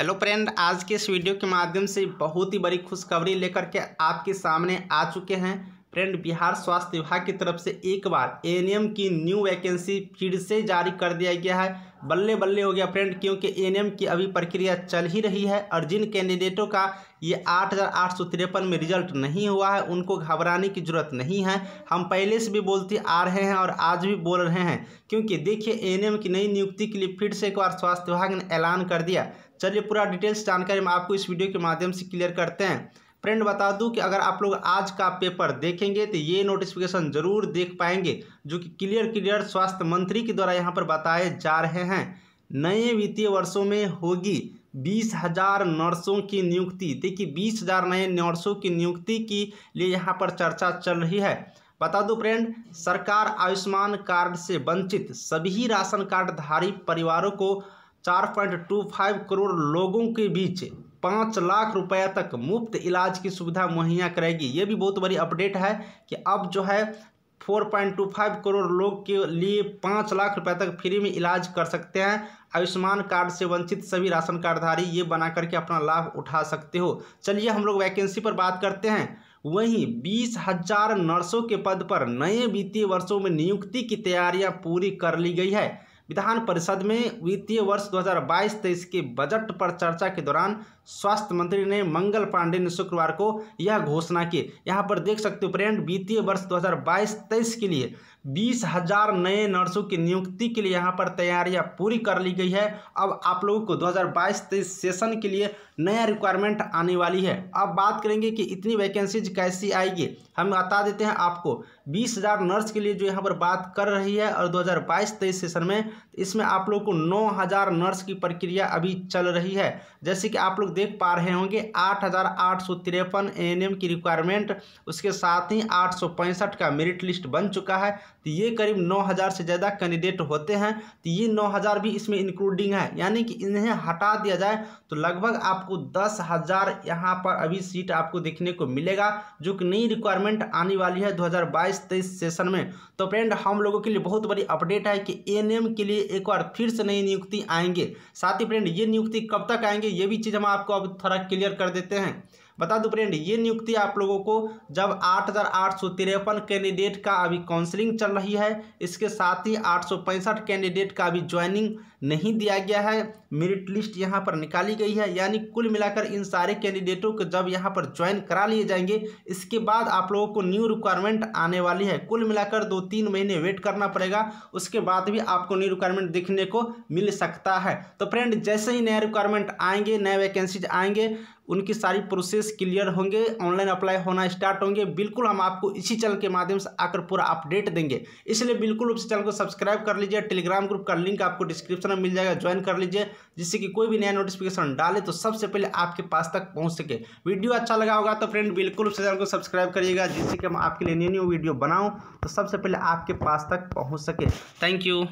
hello friend आज के इस वीडियो के माध्यम से बहुत ही बड़ी खुशखबरी लेकर के आपके सामने आ चुके हैं फ्रेंड बिहार स्वास्थ्य विभाग की तरफ से एक बार एएनएम की न्यू वैकेंसी फिर से जारी कर दिया गया है बल्ले बल्ले हो गया फ्रेंड क्योंकि एएनएम की अभी प्रक्रिया चल ही रही है और जिन कैंडिडेटों का ये आठ हज़ार आठ सौ तिरपन में रिजल्ट नहीं हुआ है उनको घबराने की ज़रूरत नहीं है हम पहले से भी बोलते आ रहे हैं और आज भी बोल रहे हैं क्योंकि देखिए एएनएम की नई नियुक्ति के लिए फिर से एक बार स्वास्थ्य विभाग ने ऐलान कर दिया चलिए पूरा डिटेल्स जानकारी हम आपको इस वीडियो के माध्यम से क्लियर करते हैं फ्रेंड बता दूं कि अगर आप लोग आज का पेपर देखेंगे तो ये नोटिफिकेशन जरूर देख पाएंगे जो कि क्लियर क्लियर स्वास्थ्य मंत्री के द्वारा यहाँ पर बताए जा रहे हैं नए वित्तीय वर्षों में होगी बीस हजार नर्सों की नियुक्ति देखिए बीस हजार नए नर्सों की नियुक्ति की लिए यहाँ पर चर्चा चल रही है बता दूं फ्रेंड सरकार आयुष्मान कार्ड से वंचित सभी राशन कार्डधारी परिवारों को 4.25 करोड़ लोगों के बीच पाँच लाख रुपया तक मुफ्त इलाज की सुविधा मुहैया कराएगी ये भी बहुत बड़ी अपडेट है कि अब जो है 4.25 करोड़ लोग के लिए पाँच लाख रुपए तक फ्री में इलाज कर सकते हैं आयुष्मान कार्ड से वंचित सभी राशन कार्डधारी ये बना करके अपना लाभ उठा सकते हो चलिए हम लोग वैकेंसी पर बात करते हैं वहीं बीस हजार नर्सों के पद पर नए वित्तीय वर्षों में नियुक्ति की तैयारियां पूरी कर ली गई है विधान परिषद में वित्तीय वर्ष 2022-23 के बजट पर चर्चा के दौरान स्वास्थ्य मंत्री ने मंगल पांडे ने शुक्रवार को यह घोषणा की यहाँ पर देख सकते हो फ्रेंड वित्तीय वर्ष 2022-23 के लिए बीस हजार नए नर्सों की नियुक्ति के लिए यहाँ पर तैयारियाँ पूरी कर ली गई है अब आप लोगों को 2022-23 सेशन के लिए नया रिक्वायरमेंट आने वाली है अब बात करेंगे कि इतनी वैकेंसीज कैसी आएगी हम बता देते हैं आपको बीस हजार नर्स के लिए जो यहाँ पर बात कर रही है और 2022-23 सेशन में इसमें आप लोग को नौ हजार नर्स की प्रक्रिया अभी चल रही है जैसे कि आप लोग देख पा रहे होंगे आठ हजार आठ सौ तिरपन ए एन एम की रिक्वायरमेंट उसके साथ ही आठ सौ पैंसठ का मेरिट लिस्ट बन चुका है तो ये करीब 9000 से ज़्यादा कैंडिडेट होते हैं तो ये 9000 भी इसमें इंक्लूडिंग है यानी कि इन्हें हटा दिया जाए तो लगभग आपको दस हज़ार यहाँ पर अभी सीट आपको देखने को मिलेगा जो कि नई रिक्वायरमेंट आने वाली है 2022-23 सेशन में तो फ्रेंड हम लोगों के लिए बहुत बड़ी अपडेट है कि ए के लिए एक बार फिर से नई नियुक्ति आएंगे साथ ही फ्रेंड ये नियुक्ति कब तक आएंगे ये भी चीज़ हम आपको अब थोड़ा क्लियर कर देते हैं बता दूं फ्रेंड ये नियुक्ति आप लोगों को जब आठ कैंडिडेट का अभी काउंसलिंग चल रही है इसके साथ ही आठ कैंडिडेट का अभी ज्वाइनिंग नहीं दिया गया है मेरिट लिस्ट यहाँ पर निकाली गई है यानी कुल मिलाकर इन सारे कैंडिडेटों को जब यहाँ पर ज्वाइन करा लिए जाएंगे इसके बाद आप लोगों को न्यू रिक्वायरमेंट आने वाली है कुल मिलाकर दो तीन महीने वेट करना पड़ेगा उसके बाद भी आपको न्यू रिक्वायरमेंट देखने को मिल सकता है तो फ्रेंड जैसे ही नया रिक्वायरमेंट आएंगे नए वैकेंसीज आएंगे उनकी सारी प्रोसेस क्लियर होंगे ऑनलाइन अप्लाई होना स्टार्ट होंगे बिल्कुल हम आपको इसी चैनल के माध्यम से आकर पूरा अपडेट देंगे इसलिए बिल्कुल उस चैनल को सब्सक्राइब कर लीजिए टेलीग्राम ग्रुप का लिंक आपको डिस्क्रिप्शन में मिल जाएगा ज्वाइन कर लीजिए जिससे कि कोई भी नया नोटिफिकेशन डाले तो सबसे पहले आपके पास तक पहुँच सके वीडियो अच्छा लगा होगा तो फ्रेंड बिल्कुल उस चैनल को सब्सक्राइब करिएगा जिससे कि हम आपके लिए न्यू न्यू वीडियो बनाऊँ तो सबसे पहले आपके पास तक पहुँच सके थैंक यू